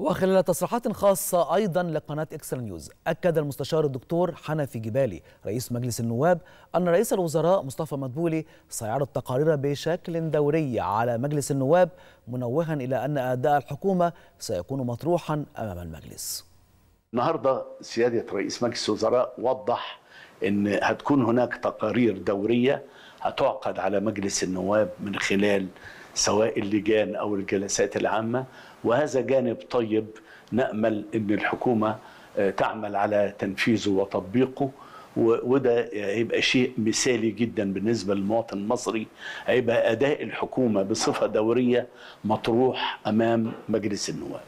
وخلال تصريحات خاصة أيضا لقناة إكسترا نيوز أكد المستشار الدكتور حنفي جبالي رئيس مجلس النواب أن رئيس الوزراء مصطفى مدبولي سيعرض تقارير بشكل دوري على مجلس النواب منوها إلى أن أداء الحكومة سيكون مطروحا أمام المجلس النهاردة سيادة رئيس مجلس الوزراء وضح أن هتكون هناك تقارير دورية هتعقد على مجلس النواب من خلال سواء اللجان أو الجلسات العامة وهذا جانب طيب نأمل أن الحكومة آه، تعمل على تنفيذه وتطبيقه وده هيبقى شيء مثالي جدا بالنسبه للمواطن المصري هيبقى اداء الحكومه بصفه دوريه مطروح امام مجلس النواب